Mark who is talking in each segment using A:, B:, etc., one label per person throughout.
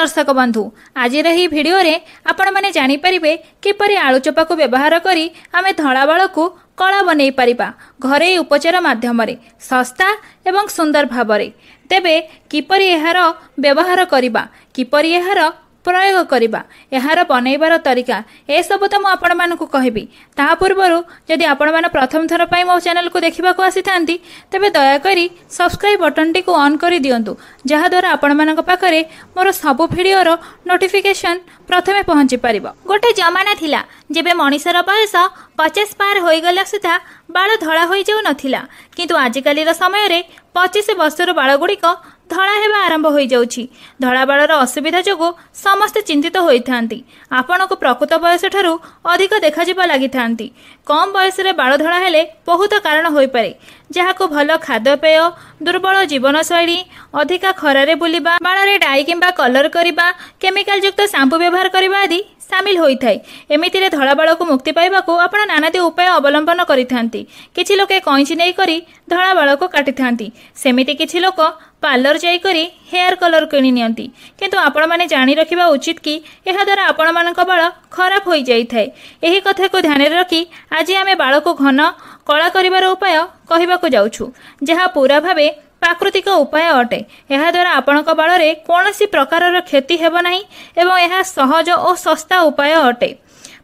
A: ଦର୍ଶକ ବନ୍ଧୁ ଆଜିର ଏହି ଭିଡ଼ିଓରେ ଆପଣମାନେ ଜାଣିପାରିବେ କିପରି ଆଳୁଚପାକୁ ବ୍ୟବହାର କରି ଆମେ ଧଳା ବଳକୁ କଳା ବନେଇ ପାରିବା ଘରୋଇ ଉପଚାର ମାଧ୍ୟମରେ ଶସ୍ତା ଏବଂ ସୁନ୍ଦର ଭାବରେ ତେବେ କିପରି ଏହାର ବ୍ୟବହାର କରିବା କିପରି ଏହାର ପ୍ରୟୋଗ କରିବା ଏହାର ବନେଇବାର ତରିକା ଏସବୁ ତ ମୁଁ ଆପଣମାନଙ୍କୁ କହିବି ତା ପୂର୍ବରୁ ଯଦି ଆପଣମାନେ ପ୍ରଥମ ଥର ପାଇଁ ମୋ ଚ୍ୟାନେଲକୁ ଦେଖିବାକୁ ଆସିଥାନ୍ତି ତେବେ ଦୟାକରି ସବସ୍କ୍ରାଇବ୍ ବଟନ୍ଟିକୁ ଅନ୍ କରିଦିଅନ୍ତୁ ଯାହାଦ୍ୱାରା ଆପଣମାନଙ୍କ ପାଖରେ ମୋର ସବୁ ଭିଡ଼ିଓର ନୋଟିଫିକେସନ୍ ପ୍ରଥମେ ପହଞ୍ଚିପାରିବ ଗୋଟେ ଜମାନା ଥିଲା ଯେବେ ମଣିଷର ବୟସ ପଚିଶ ପାର ହୋଇଗଲା ସୁଦ୍ଧା ବାଳ ଧଳା ହୋଇଯାଉନଥିଲା କିନ୍ତୁ ଆଜିକାଲିର ସମୟରେ ପଚିଶ ବର୍ଷରୁ ବାଳଗୁଡ଼ିକ ଧଳା ହେବା ଆରମ୍ଭ ହୋଇଯାଉଛି ଧଳାବାଳର ଅସୁବିଧା ଯୋଗୁଁ ସମସ୍ତେ ଚିନ୍ତିତ ହୋଇଥାନ୍ତି ଆପଣଙ୍କୁ ପ୍ରକୃତ ବୟସଠାରୁ ଅଧିକ ଦେଖାଯିବା ଲାଗିଥାନ୍ତି କମ୍ ବୟସରେ ବାଳ ଧଳା ହେଲେ ବହୁତ କାରଣ ହୋଇପାରେ ଯାହାକୁ ଭଲ ଖାଦ୍ୟପେୟ ଦୁର୍ବଳ ଜୀବନଶୈଳୀ ଅଧିକା ଖରାରେ ବୁଲିବା ବାଳରେ ଡାଇ କିମ୍ବା କଲର୍ କରିବା କେମିକାଲ ଯୁକ୍ତ ସାମ୍ପୁ ବ୍ୟବହାର କରିବା ଆଦି ସାମିଲ ହୋଇଥାଏ ଏମିତିରେ ଧଳାବାଳକୁ ମୁକ୍ତି ପାଇବାକୁ ଆପଣ ନାନାଦି ଉପାୟ ଅବଲମ୍ବନ କରିଥାନ୍ତି କିଛି ଲୋକେ କଇଁଚି ନେଇକରି ଧଳା ବାଳକୁ କାଟିଥାନ୍ତି ସେମିତି କିଛି ଲୋକ ପାର୍ଲର ଯାଇକରି ହେୟାର କଲର୍ କିଣି ନିଅନ୍ତି କିନ୍ତୁ ଆପଣମାନେ ଜାଣି ରଖିବା ଉଚିତ କି ଏହାଦ୍ୱାରା ଆପଣମାନଙ୍କ ବାଳ ଖରାପ ହୋଇଯାଇଥାଏ ଏହି କଥାକୁ ଧ୍ୟାନରେ ରଖି ଆଜି ଆମେ ବାଳକୁ ଘନ କଳା କରିବାର ଉପାୟ କହିବାକୁ ଯାଉଛୁ ଯାହା ପୁରା ଭାବେ ପ୍ରାକୃତିକ ଉପାୟ ଅଟେ ଏହାଦ୍ୱାରା ଆପଣଙ୍କ ବାଳରେ କୌଣସି ପ୍ରକାରର କ୍ଷତି ହେବ ନାହିଁ ଏବଂ ଏହା ସହଜ ଓ ଶସ୍ତା ଉପାୟ ଅଟେ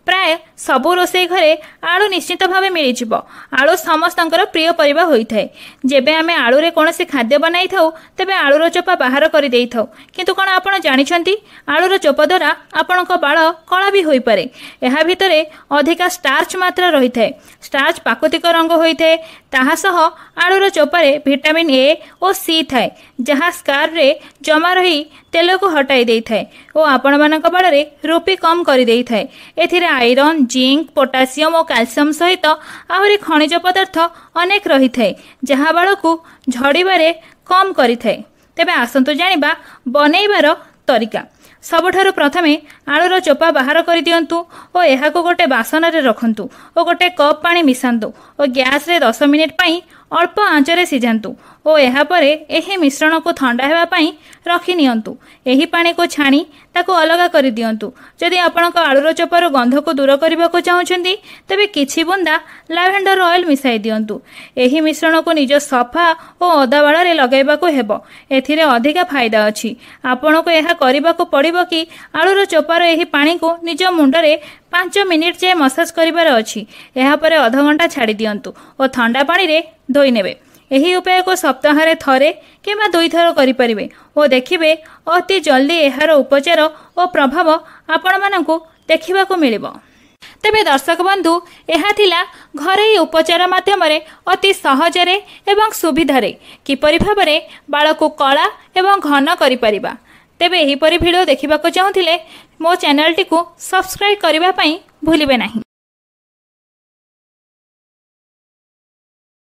A: ପ୍ରାୟ ସବୁ ରୋଷେଇ ଘରେ ଆଳୁ ନିଶ୍ଚିତ ଭାବେ ମିଳିଯିବ ଆଳୁ ସମସ୍ତଙ୍କର ପ୍ରିୟ ପରିବା ହୋଇଥାଏ ଯେବେ ଆମେ ଆଳୁରେ କୌଣସି ଖାଦ୍ୟ ବନାଇଥାଉ ତେବେ ଆଳୁର ଚୋପା ବାହାର କରିଦେଇଥାଉ କିନ୍ତୁ କ'ଣ ଆପଣ ଜାଣିଛନ୍ତି ଆଳୁର ଚୋପା ଦ୍ୱାରା ଆପଣଙ୍କ ବାଳ କଳା ବି ହୋଇପାରେ ଏହା ଭିତରେ ଅଧିକା ଷ୍ଟାର୍ଚ ମାତ୍ରା ରହିଥାଏ ଷ୍ଟାର୍ଚ ପ୍ରାକୃତିକ ରଙ୍ଗ ହୋଇଥାଏ ତାହା ସହ ଆଳୁର ଚୋପାରେ ଭିଟାମିନ୍ ଏ ଓ ସି ଥାଏ ଯାହା ସ୍କାର୍ଭରେ ଜମା ରହି ତେଲକୁ ହଟାଇ ଦେଇଥାଏ ଓ ଆପଣମାନଙ୍କ ବାଡ଼ରେ ରୁପି କମ୍ କରିଦେଇଥାଏ ଏଥିରେ ଆଇରନ୍ ଜିଙ୍କ ପଟାସିୟମ୍ ଓ କ୍ୟାଲସିୟମ୍ ସହିତ ଆହୁରି ଖଣିଜ ପଦାର୍ଥ ଅନେକ ରହିଥାଏ ଯାହା ବାଳକୁ ଝଡ଼ିବାରେ କମ୍ କରିଥାଏ ତେବେ ଆସନ୍ତୁ ଜାଣିବା ବନେଇବାର ତରିକା ସବୁଠାରୁ ପ୍ରଥମେ ଆଳୁର ଚୋପା ବାହାର କରିଦିଅନ୍ତୁ ଓ ଏହାକୁ ଗୋଟିଏ ବାସନରେ ରଖନ୍ତୁ ଓ ଗୋଟିଏ କପ୍ ପାଣି ମିଶାନ୍ତୁ ଓ ଗ୍ୟାସରେ ଦଶ ମିନିଟ୍ ପାଇଁ ଅଳ୍ପ ଆଞ୍ଚରେ ସିଝାନ୍ତୁ ଓ ଏହାପରେ ଏହି ମିଶ୍ରଣକୁ ଥଣ୍ଡା ହେବା ପାଇଁ ରଖି ନିଅନ୍ତୁ ଏହି ପାଣିକୁ ଛାଣି ତାକୁ ଅଲଗା କରିଦିଅନ୍ତୁ ଯଦି ଆପଣଙ୍କ ଆଳୁର ଚୋପାରୁ ଗନ୍ଧକୁ ଦୂର କରିବାକୁ ଚାହୁଁଛନ୍ତି ତେବେ କିଛି ବୁନ୍ଦା ଲାଭେଣ୍ଡର ଅଏଲ୍ ମିଶାଇ ଦିଅନ୍ତୁ ଏହି ମିଶ୍ରଣକୁ ନିଜ ସଫା ଓ ଅଦା ବାଳରେ ଲଗାଇବାକୁ ହେବ ଏଥିରେ ଅଧିକା ଫାଇଦା ଅଛି ଆପଣଙ୍କୁ ଏହା କରିବାକୁ ପଡ଼ିବ କି ଆଳୁର ଚୋପାର ଏହି ପାଣିକୁ ନିଜ ମୁଣ୍ଡରେ ପାଞ୍ଚ ମିନିଟ୍ ଯାଏ ମସାଜ କରିବାର ଅଛି ଏହାପରେ ଅଧଘଣ୍ଟା ଛାଡ଼ି ଦିଅନ୍ତୁ ଓ ଥଣ୍ଡା ପାଣିରେ ଧୋଇନେବେ ଏହି ଉପାୟକୁ ସପ୍ତାହରେ ଥରେ କିମ୍ବା ଦୁଇଥର କରିପାରିବେ ଓ ଦେଖିବେ ଅତି ଜଲ୍ଦି ଏହାର ଉପଚାର ଓ ପ୍ରଭାବ ଆପଣମାନଙ୍କୁ ଦେଖିବାକୁ ମିଳିବ ତେବେ ଦର୍ଶକ ବନ୍ଧୁ ଏହା ଥିଲା ଘରୋଇ ଉପଚାର ମାଧ୍ୟମରେ ଅତି ସହଜରେ ଏବଂ ସୁବିଧାରେ କିପରି ଭାବରେ ବାଳକୁ କଳା ଏବଂ ଘନ କରିପାରିବା ତେବେ ଏହିପରି ଭିଡ଼ିଓ ଦେଖିବାକୁ ଚାହୁଁଥିଲେ ମୋ ଚ୍ୟାନେଲଟିକୁ ସବସ୍କ୍ରାଇବ୍ କରିବା ପାଇଁ ଭୁଲିବେ ନାହିଁ